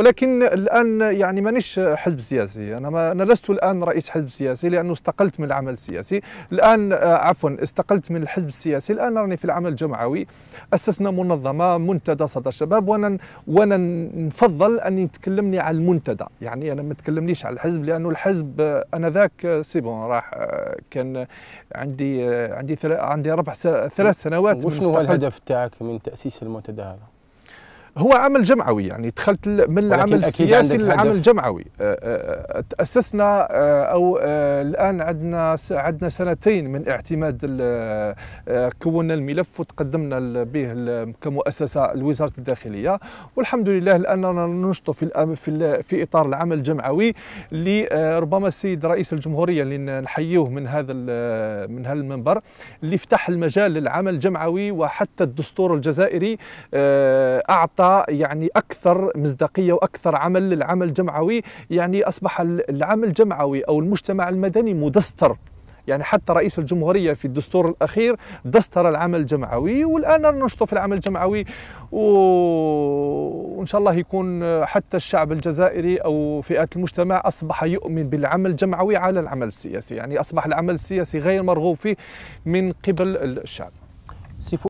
ولكن الان يعني مانيش حزب سياسي انا ما انا لست الان رئيس حزب سياسي لانه استقلت من العمل السياسي الان آه، عفوا استقلت من الحزب السياسي الان راني في العمل الجمعوي اسسنا منظمه منتدى صدى الشباب وانا وانا نفضل ان يتكلمني على المنتدى يعني انا ما تكلمنيش على الحزب لانه الحزب آه، انا ذاك آه، سي بون راح كان عندي عندي عندي ربع ثلاث سنوات وشنو هو الهدف تاعك من تاسيس المنتدى هذا؟ هو عمل جمعوي يعني دخلت من العمل السياسي للعمل الجمعوي أه، أه، أه، تاسسنا او الان عندنا عندنا سنتين من اعتماد كونا الملف وتقدمنا به كمؤسسه لوزاره الداخليه والحمد لله الان ننشط في في اطار العمل الجمعوي اللي ربما السيد رئيس الجمهوريه اللي نحييه من هذا من هذا المنبر اللي فتح المجال للعمل الجمعوي وحتى الدستور الجزائري اعطى تعطى يعني اكثر مصداقيه واكثر عمل للعمل الجمعوي يعني اصبح العمل الجمعوي او المجتمع المدني مدستر يعني حتى رئيس الجمهورية في الدستور الأخير دستر العمل الجمعوي والآن ننشط في العمل الجمعوي و... وإن شاء الله يكون حتى الشعب الجزائري أو فئات المجتمع أصبح يؤمن بالعمل الجمعوي على العمل السياسي يعني أصبح العمل السياسي غير مرغوب فيه من قبل الشعب